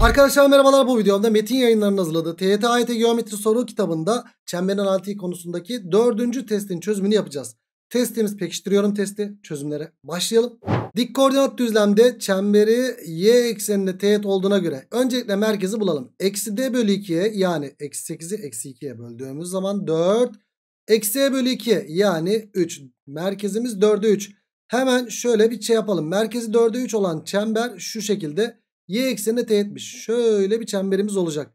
Arkadaşlar merhabalar bu videomda Metin yayınlarının hazırladığı TYT AYT Geometri Soru kitabında çemberin analitiği konusundaki dördüncü testin çözümünü yapacağız. Testimiz pekiştiriyorum testi çözümlere başlayalım. Dik koordinat düzlemde çemberi y ekseninde teğet olduğuna göre öncelikle merkezi bulalım. Eksi d bölü 2'ye yani eksi 8'i eksi 2'ye böldüğümüz zaman 4. Eksi e bölü 2 yani 3. Merkezimiz 4'e 3. Hemen şöyle bir şey yapalım. Merkezi 4'e 3 olan çember şu şekilde Y eksenine teğet teğetmiş. Şöyle bir çemberimiz olacak.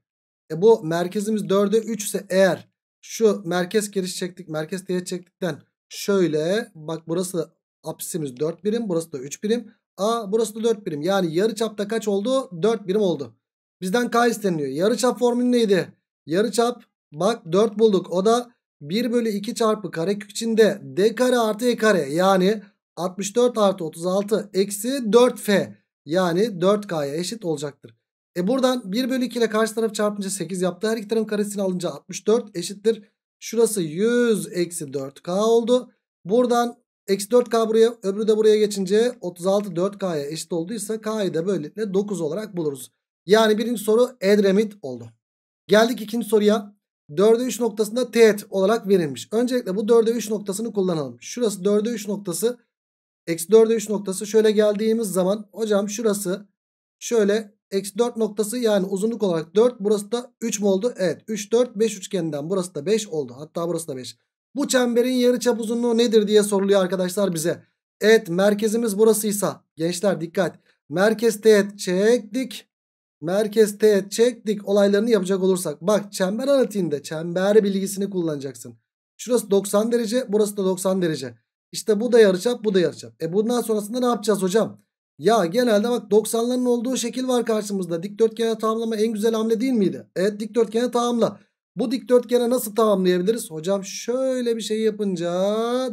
E bu merkezimiz 4'e 3 ise eğer şu merkez giriş çektik merkez teğet çektikten şöyle bak burası apsisimiz 4 birim burası da 3 birim. A burası da 4 birim. Yani yarı çapta kaç oldu? 4 birim oldu. Bizden K isteniyor. Yarı çap formülü neydi? Yarı çap bak 4 bulduk. O da 1 bölü 2 çarpı karekök içinde D kare artı E kare. Yani 64 artı 36 eksi 4F. Yani 4K'ya eşit olacaktır. E buradan 1 bölü 2 ile karşı taraf çarpınca 8 yaptı. Her iki tarafın karesini alınca 64 eşittir. Şurası 100 eksi 4K oldu. Buradan eksi 4K buraya öbürü de buraya geçince 36 4K'ya eşit olduysa K'yı da böylelikle 9 olarak buluruz. Yani birinci soru Edremit oldu. Geldik ikinci soruya. 4'e 3 noktasında teğet olarak verilmiş. Öncelikle bu 4'e 3 noktasını kullanalım. Şurası 4'e 3 noktası Eksi 4'e 3 noktası şöyle geldiğimiz zaman hocam şurası şöyle eksi 4 noktası yani uzunluk olarak 4 burası da 3 mu oldu? Evet 3 4 5 üçgeninden burası da 5 oldu hatta burası da 5. Bu çemberin yarıçap uzunluğu nedir diye soruluyor arkadaşlar bize. Evet merkezimiz burasıysa gençler dikkat merkez teğet çektik merkez teğet çektik olaylarını yapacak olursak. Bak çember analitiğinde çember bilgisini kullanacaksın. Şurası 90 derece burası da 90 derece. İşte bu da yarıçap bu da yarıçap. E bundan sonrasında ne yapacağız hocam? Ya genelde bak 90'ların olduğu şekil var karşımızda. Dikdörtgene tamamlama en güzel hamle değil miydi? Evet dikdörtgene tamamla. Bu dikdörtgene nasıl tamamlayabiliriz? Hocam şöyle bir şey yapınca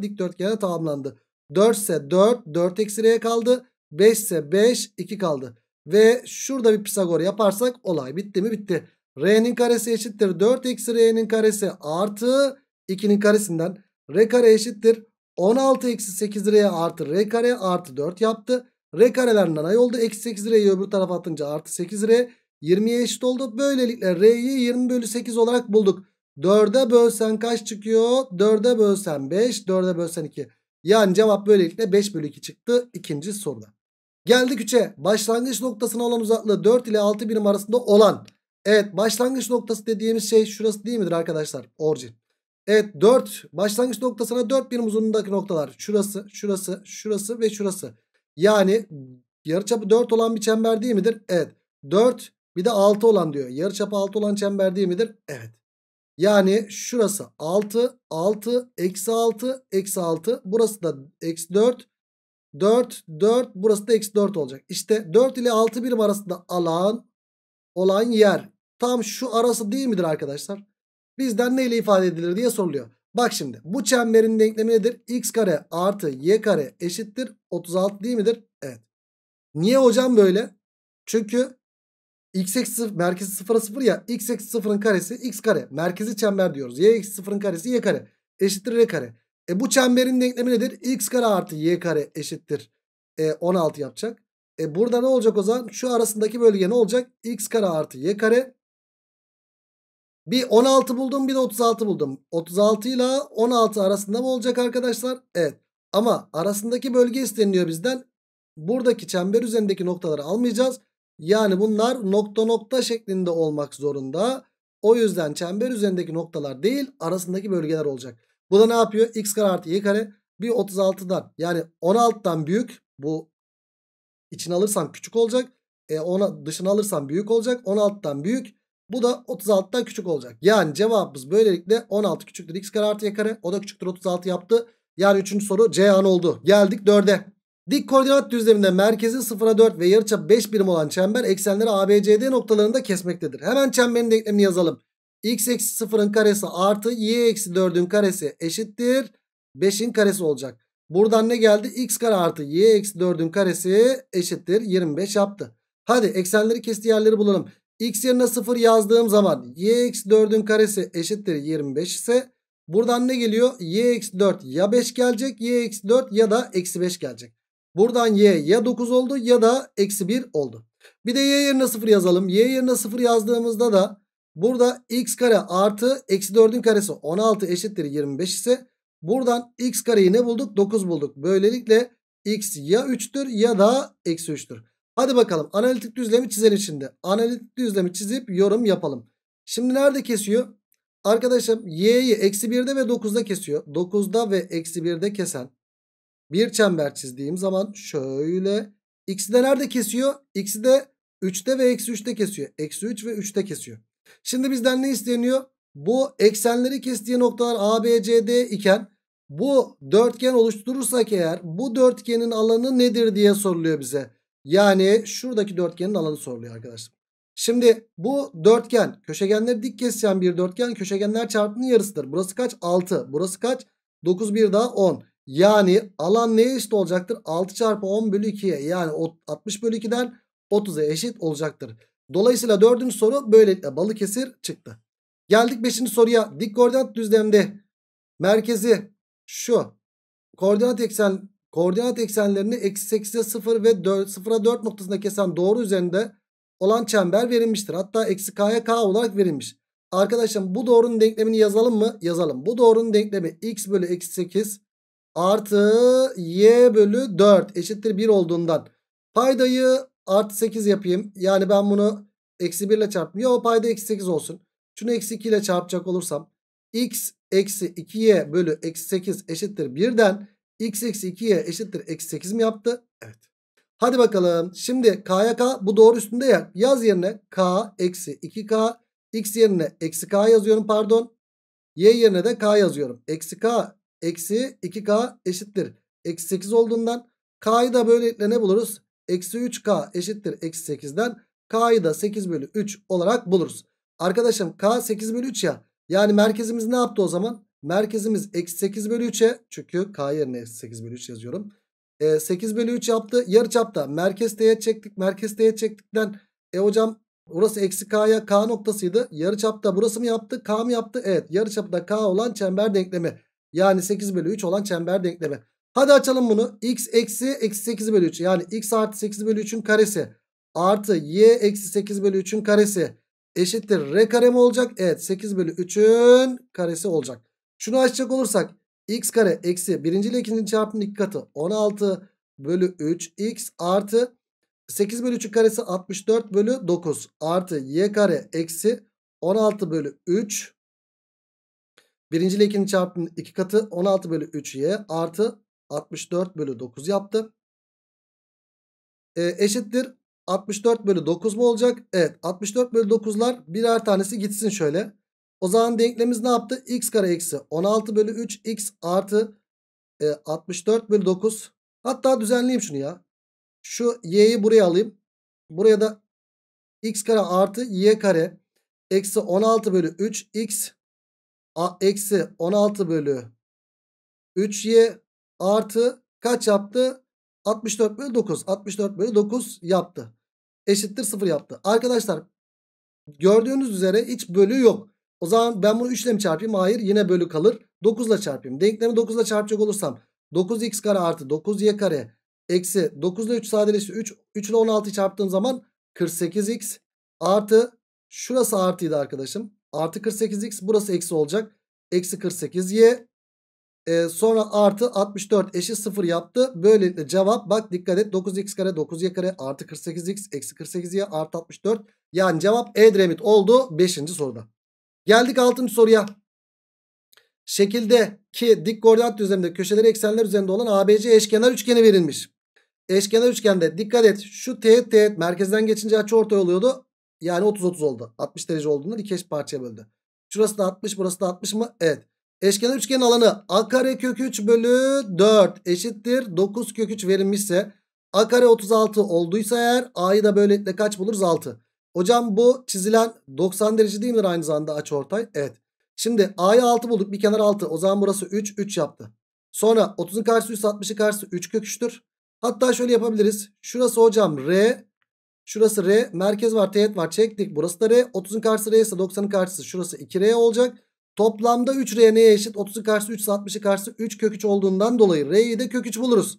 dikdörtgene tamamlandı. 4 ise 4, 4 eksi r kaldı. 5 ise 5, 2 kaldı. Ve şurada bir Pisagor yaparsak olay bitti mi? Bitti. R'nin karesi eşittir 4 eksi R'nin karesi artı 2'nin karesinden. R kare eşittir 16 eksi 8 liraya artı r kare artı 4 yaptı. R karelerden ay oldu. Eksi 8 lirayı öbür tarafa atınca artı 8 r 20'ye eşit oldu. Böylelikle r'yi 20 bölü 8 olarak bulduk. 4'e bölsen kaç çıkıyor? 4'e bölsen 5, 4'e bölsen 2. Yani cevap böylelikle 5 bölü 2 çıktı ikinci soruda. Geldik 3'e. Başlangıç noktasına olan uzaklığı 4 ile 6 birim arasında olan. Evet başlangıç noktası dediğimiz şey şurası değil midir arkadaşlar? Orjin. Evet 4 başlangıç noktasına 4 birim uzunluğundaki noktalar. Şurası, şurası, şurası ve şurası. Yani yarıçapı 4 olan bir çember değil midir? Evet. 4 bir de 6 olan diyor. Yarıçapı 6 olan çember değil midir? Evet. Yani şurası 6, 6, eksi 6, eksi 6. Burası da eksi 4, 4, 4. Burası da eksi 4 olacak. İşte 4 ile 6 birim arasında alan olan yer. Tam şu arası değil midir arkadaşlar? bizden neyle ifade edilir diye soruluyor. Bak şimdi bu çemberin denklemi nedir? X kare artı y kare eşittir 36 değil midir? Evet. Niye hocam böyle? Çünkü x eksi 0 merkezi 0'a 0 ya x eksi 0'ın karesi x kare. Merkezi çember diyoruz. y eksi 0'ın karesi y kare. Eşittir y kare. E bu çemberin denklemi nedir? x kare artı y kare eşittir e, 16 yapacak. E burada ne olacak o zaman? Şu arasındaki bölge ne olacak? x kare artı y kare bir 16 buldum bir de 36 buldum. 36 ile 16 arasında mı olacak arkadaşlar? Evet. Ama arasındaki bölge isteniliyor bizden. Buradaki çember üzerindeki noktaları almayacağız. Yani bunlar nokta nokta şeklinde olmak zorunda. O yüzden çember üzerindeki noktalar değil arasındaki bölgeler olacak. Bu da ne yapıyor? X kare artı Y kare bir 36'dan yani 16'dan büyük bu için alırsam küçük olacak. E ona dışına alırsam büyük olacak. 16'dan büyük bu da 36'dan küçük olacak. Yani cevabımız böylelikle 16 küçüktür x kare artı y kare. O da küçüktür 36 yaptı. Yani 3. soru C Ceyhan oldu. Geldik 4'e. Dik koordinat düzleminde merkezi 0'a 4 ve yarıçap 5 birim olan çember eksenleri ABCD noktalarında kesmektedir. Hemen çemberin denklemini yazalım. x eksi 0'ın karesi artı y eksi 4'ün karesi eşittir. 5'in karesi olacak. Buradan ne geldi? x kare artı y eksi 4'ün karesi eşittir. 25 yaptı. Hadi eksenleri kestiği yerleri bulalım. X yerine 0 yazdığım zaman y eksi 4'ün karesi eşittir 25 ise buradan ne geliyor? y eksi 4 ya 5 gelecek y eksi 4 ya da eksi 5 gelecek. Buradan y ya 9 oldu ya da eksi 1 oldu. Bir de y yerine 0 yazalım. y yerine 0 yazdığımızda da burada x kare artı eksi 4'ün karesi 16 eşittir 25 ise buradan x kareyi ne bulduk? 9 bulduk. Böylelikle x ya 3'tür ya da eksi 3'tür. Hadi bakalım analitik düzlemi çizelim şimdi. Analitik düzlemi çizip yorum yapalım. Şimdi nerede kesiyor? Arkadaşım y'yi eksi 1'de ve 9'da kesiyor. 9'da ve eksi 1'de kesen bir çember çizdiğim zaman şöyle. X'i de nerede kesiyor? X'i de 3'te ve eksi 3'te kesiyor. Eksi 3 ve 3'te kesiyor. Şimdi bizden ne isteniyor? Bu eksenleri kestiği noktalar A, B, C, D iken bu dörtgen oluşturursak eğer bu dörtgenin alanı nedir diye soruluyor bize. Yani şuradaki dörtgenin alanı soruluyor arkadaşlar. Şimdi bu dörtgen köşegenleri dik kesişen bir dörtgen köşegenler çarpımının yarısıdır. Burası kaç? 6. Burası kaç? 9 bir daha 10. Yani alan neye eşit olacaktır? 6 çarpı 10 bölü 2'ye yani 60 bölü 2'den 30'a eşit olacaktır. Dolayısıyla dördüncü soru böylelikle Balıkesir çıktı. Geldik beşinci soruya. Dik koordinat düzlemde merkezi şu koordinat eksen Koordinat eksenlerini eksi 8'e 0 ve 4, 0'a 4 noktasında kesen doğru üzerinde olan çember verilmiştir. Hatta eksi k'ya k olarak verilmiş. Arkadaşlar bu doğrunun denklemini yazalım mı? Yazalım. Bu doğrunun denklemi x bölü eksi 8 artı y bölü 4 eşittir 1 olduğundan paydayı artı 8 yapayım. Yani ben bunu eksi 1 ile çarpmıyor. O payda eksi 8 olsun. Şunu eksi 2 ile çarpacak olursam x eksi 2y bölü eksi 8 eşittir 1'den X eksi 2y eşittir. Eksi 8 mi yaptı? Evet. Hadi bakalım. Şimdi k'ya k bu doğru üstünde ya. Yaz yerine k eksi 2k. X yerine eksi k yazıyorum pardon. Y yerine de k yazıyorum. Eksi k eksi 2k eşittir. Eksi 8 olduğundan k'yı da böylelikle ne buluruz? Eksi 3k eşittir. Eksi 8'den k'yı da 8 bölü 3 olarak buluruz. Arkadaşım k 8 bölü 3 ya. Yani merkezimiz ne yaptı o zaman? Merkezimiz eksi 8 bölü 3'e. Çünkü k yerine 8 bölü 3 yazıyorum. E, 8 bölü 3 yaptı. Yarı Yarıçapta merkez teğet çektik. Merkez teğet çektikten e hocam burası eksi k'ya k noktasıydı. Yarı Yarıçapta burası mı yaptı? K mı yaptı? Evet. Yarı Yarıçapta k olan çember denklemi. Yani 8 bölü 3 olan çember denklemi. Hadi açalım bunu. x eksi eksi 8 bölü 3 yani x artı 8 bölü 3'ün karesi artı y eksi 8 bölü 3'ün karesi eşittir r kare mi olacak? Evet 8 bölü 3'ün karesi olacak. Şunu açacak olursak x kare eksi birinci ile ikinci çarpımın iki katı 16 bölü 3 x artı 8 bölü 3 karesi 64 bölü 9 artı y kare eksi 16 bölü 3 birinci ile ikinci çarpımın iki katı 16 bölü 3y artı 64 bölü 9 yaptı. E, eşittir 64 bölü 9 mu olacak? Evet 64 bölü 9'lar birer tanesi gitsin şöyle. O zaman denklemimiz ne yaptı? X kare eksi 16 bölü 3 x artı e, 64 bölü 9. Hatta düzenleyeyim şunu ya. Şu y'yi buraya alayım. Buraya da x kare artı y kare eksi 16 bölü 3 x a, eksi 16 bölü 3y artı kaç yaptı? 64 bölü 9. 64 bölü 9 yaptı. Eşittir 0 yaptı. Arkadaşlar gördüğünüz üzere hiç bölü yok. O zaman ben bunu 3 ile mi çarpayım? Hayır yine bölü kalır. 9 ile çarpayım. Denklemi 9 ile çarpacak olursam 9x kare artı 9y kare eksi 9 ile 3 sadeleşti. 3, 3 ile 16'yı çarptığım zaman 48x artı şurası artıydı arkadaşım. Artı 48x burası eksi olacak. Eksi 48y e, sonra artı 64 eşit 0 yaptı. Böylelikle cevap bak dikkat et 9x kare 9y kare artı 48x eksi 48y artı 64. Yani cevap Edremit oldu 5. soruda. Geldik 6. soruya. Şekildeki ki dik koordinat düzleminde köşeleri eksenler üzerinde olan ABC eşkenar üçgeni verilmiş. Eşkenar üçgende dikkat et şu teğet teğet merkezden geçince açı ortay oluyordu. Yani 30-30 oldu. 60 derece olduğundan iki eş parçaya böldü. Şurası da 60 burası da 60 mı? Evet. Eşkenar üçgenin alanı a kare kök 3 bölü 4 eşittir. 9 kök 3 verilmişse a kare 36 olduysa eğer a'yı da böylelikle kaç buluruz? 6. Hocam bu çizilen 90 derece değil midir aynı zamanda açı ortay? Evet. Şimdi A'ya 6 bulduk. Bir kenar 6. O zaman burası 3. 3 yaptı. Sonra 30'un karşısı 160'ın karşısı 3 kök 3'tür. Hatta şöyle yapabiliriz. Şurası hocam R. Şurası R. Merkez var. Teğet var. Çektik. Burası da R. 30'un karşısı R ise 90'ın karşısı şurası 2R olacak. Toplamda 3R neye eşit? 30'un karşısı 3 ise 60'ın karşısı 3 kök 3 olduğundan dolayı R'yi de kök 3 buluruz.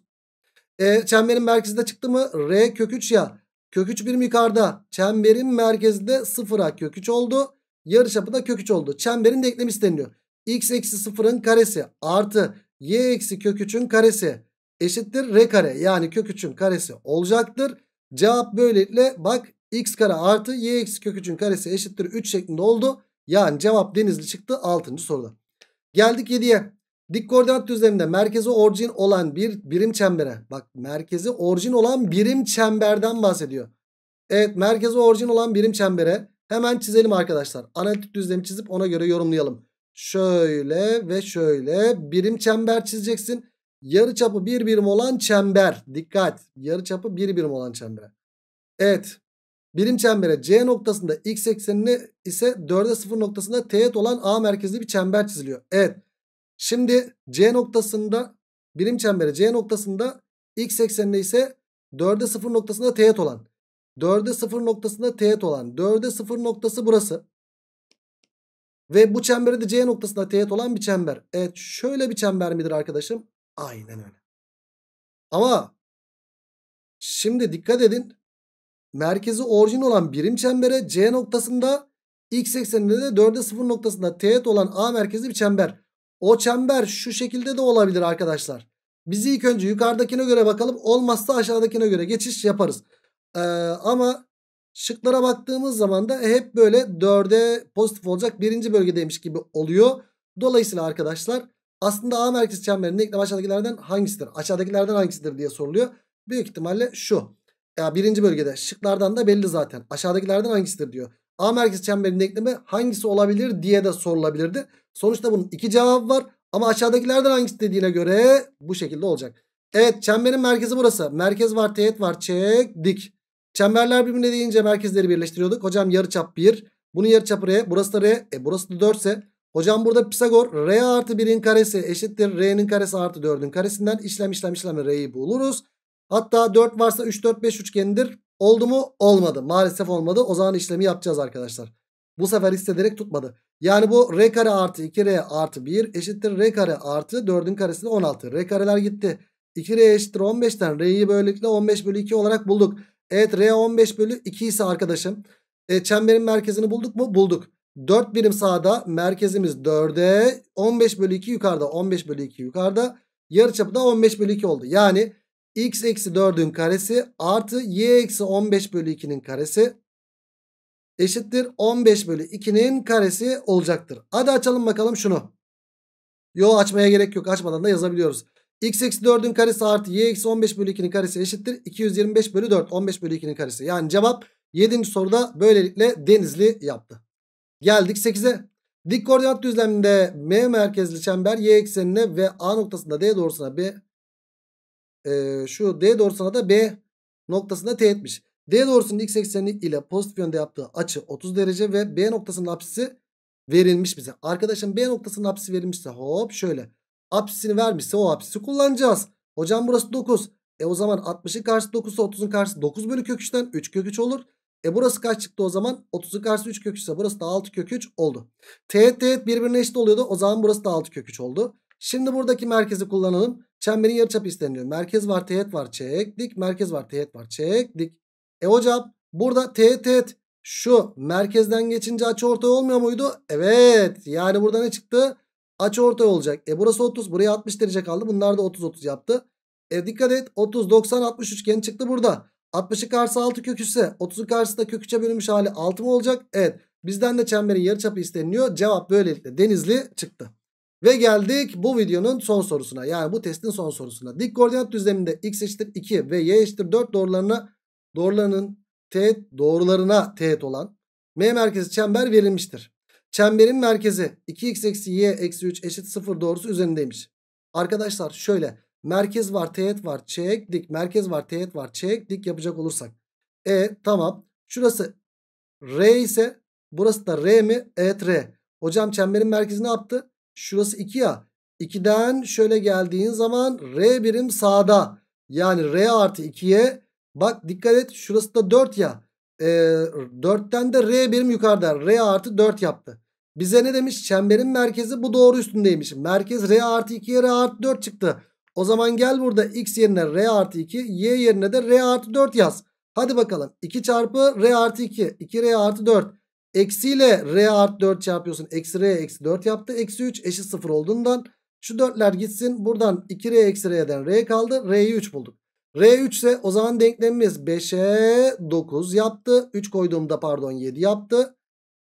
E, çemberin merkezinde çıktı mı? R kök 3 ya. Kök 3 birim yukarıda. Çemberin merkezinde 0'a kök 3 oldu. Yarıçapı da kök 3 oldu. Çemberin denklemi isteniyor. x eksi sıfırın karesi artı y eksi kök 3'ün karesi eşittir r kare. Yani kök 3'ün karesi olacaktır. Cevap böylelikle bak x kare artı y eksi kök 3'ün karesi eşittir 3 şeklinde oldu. Yani cevap denizli çıktı 6. soruda. Geldik 7'ye. Dik koordinat düzleminde merkezi orijin olan bir birim çembere. Bak merkezi orijin olan birim çemberden bahsediyor. Evet merkezi orijin olan birim çembere hemen çizelim arkadaşlar. Analitik düzlemi çizip ona göre yorumlayalım. Şöyle ve şöyle birim çember çizeceksin. Yarı çapı bir birim olan çember. Dikkat yarı çapı bir birim olan çembere. Evet birim çembere C noktasında x eksenini ise 4'e 0 noktasında teğet olan A merkezli bir çember çiziliyor. Evet. Şimdi C noktasında birim çemberi C noktasında x ekseninde ise 4'e 0 noktasında teğet olan 4'e 0 noktasında teğet olan 4'e 0 noktası burası. Ve bu çemberi de C noktasında teğet olan bir çember. Evet şöyle bir çember midir arkadaşım? Aynen öyle. Ama şimdi dikkat edin. Merkezi orijin olan birim çembere C noktasında x ekseninde de 4'e 0 noktasında teğet olan A merkezi bir çember. O çember şu şekilde de olabilir arkadaşlar. Biz ilk önce yukarıdakine göre bakalım. Olmazsa aşağıdakine göre geçiş yaparız. Ee, ama şıklara baktığımız zaman da hep böyle 4'e pozitif olacak birinci bölgedeymiş gibi oluyor. Dolayısıyla arkadaşlar aslında A merkez çemberinin denklem aşağıdakilerden hangisidir? Aşağıdakilerden hangisidir diye soruluyor. Büyük ihtimalle şu. Ya birinci bölgede şıklardan da belli zaten. Aşağıdakilerden hangisidir diyor. A merkez çemberinin denklemi hangisi olabilir diye de sorulabilirdi. Sonuçta bunun iki cevabı var. Ama aşağıdakilerden hangisi dediğine göre bu şekilde olacak. Evet çemberin merkezi burası. Merkez var teğet var çek dik. Çemberler birbirine deyince merkezleri birleştiriyorduk. Hocam yarıçap 1. Bunun yarıçapı R. Burası da R. E burası da 4 ise. Hocam burada Pisagor R artı 1'in karesi eşittir. R'nin karesi artı 4'ün karesinden işlem işlem işlem R'yi buluruz. Hatta 4 varsa 3 4 5 üçgenidir. Oldu mu? Olmadı. Maalesef olmadı. O zaman işlemi yapacağız arkadaşlar. Bu sefer hissederek tutmadı. Yani bu r kare artı 2r artı 1 eşittir r kare artı 4'ün karesinde 16. R kareler gitti. 2r eşittir 15'ten r'yi böylelikle 15 bölü 2 olarak bulduk. Evet r 15 bölü 2 ise arkadaşım. E, çemberin merkezini bulduk mu? Bulduk. 4 birim sağda merkezimiz 4'e 15 bölü 2 yukarıda 15 bölü 2 yukarıda. Yarıçapı da 15 bölü 2 oldu. Yani x eksi 4'ün karesi artı y eksi 15 bölü 2'nin karesi eşittir 15 bölü 2'nin karesi olacaktır. Hadi açalım bakalım şunu. Yo açmaya gerek yok açmadan da yazabiliyoruz. x eksi 4'ün karesi artı y eksi 15 bölü 2'nin karesi eşittir. 225 bölü 4 15 bölü 2'nin karesi. Yani cevap 7. soruda böylelikle denizli yaptı. Geldik 8'e. Dik koordinat düzleminde M merkezli çember y eksenine ve A noktasında D doğrusuna B e, şu D doğrusuna da B noktasında teğetmiş. D doğrusunun x ekseni ile pozitif yönde yaptığı açı 30 derece ve B noktasının apsisi verilmiş bize. Arkadaşım B noktasının apsisi verilmişse hop şöyle. Apsisini vermişse o apsisi kullanacağız. Hocam burası 9. E o zaman 60'ın karşısı 9'sa 30'un karşısı 9 bölü kök 3'ten 3 kök 3 olur. E burası kaç çıktı o zaman? 30'un karşısı 3 kök 3 ise burası da 6 kök 3 oldu. Teğet teğet birbirine eşit oluyordu. O zaman burası da 6 kök 3 oldu. Şimdi buradaki merkezi kullanalım. Çemberin yarıçapı isteniyor. Merkez var teğet var çektik. Merkez var teğet var çektik. E hocam burada teğet teğet şu merkezden geçince açı ortay olmuyor muydu? Evet. Yani burada ne çıktı? Açı ortay olacak. E burası 30. Buraya 60 derece kaldı. Bunlar da 30-30 yaptı. E dikkat et. 30, 90, 60 üçgen çıktı burada. 60'ı karşı 6 köküse 30'u karşısı da kök bölünmüş hali 6 mı olacak? Evet. Bizden de çemberin yarıçapı isteniliyor. Cevap böylelikle denizli çıktı. Ve geldik bu videonun son sorusuna. Yani bu testin son sorusuna. Dik koordinat düzleminde x eşittir 2 ve y eşittir 4 doğrularına doğrularının teğet doğrularına teğet olan M merkezi çember verilmiştir. Çemberin merkezi 2x eksi y eksi 3 eşit 0 doğrusu üzerindeymiş. Arkadaşlar şöyle merkez var teğet var çek dik merkez var teğet var çek dik yapacak olursak. E tamam şurası R ise burası da R mi? Evet R. Hocam çemberin merkezi ne yaptı? Şurası 2 ya. 2'den şöyle geldiğin zaman R birim sağda. Yani R artı 2'ye Bak dikkat et şurası da 4 ya. E, ee, 4'ten de R birim yukarıda. R artı 4 yaptı. Bize ne demiş? Çemberin merkezi bu doğru üstündeymiş. Merkez R artı 2'ye R artı 4 çıktı. O zaman gel burada X yerine R artı 2. Y yerine de R artı 4 yaz. Hadi bakalım. 2 çarpı R artı 2. 2 R artı 4. Eksiyle R artı 4 çarpıyorsun. Eksi R eksi 4 yaptı. Eksi 3 eşit 0 olduğundan şu dörtler gitsin. Buradan 2R eksi R'den R kaldı. R'yi 3 bulduk. R3 ise o zaman denklemimiz 5'e 9 yaptı. 3 koyduğumda pardon 7 yaptı.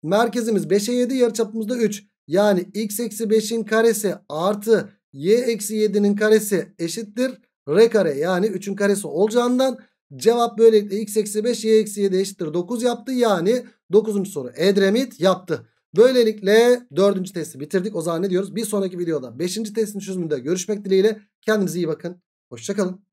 Merkezimiz 5'e 7 yarıçapımız da 3. Yani x eksi 5'in karesi artı y eksi 7'nin karesi eşittir. R kare yani 3'ün karesi olacağından cevap böylelikle x eksi 5 y eksi 7 eşittir 9 yaptı. Yani 9. soru Edremit yaptı. Böylelikle 4. testi bitirdik. O zaman ne diyoruz? Bir sonraki videoda 5. testin çözümünde görüşmek dileğiyle. Kendinize iyi bakın. Hoşçakalın.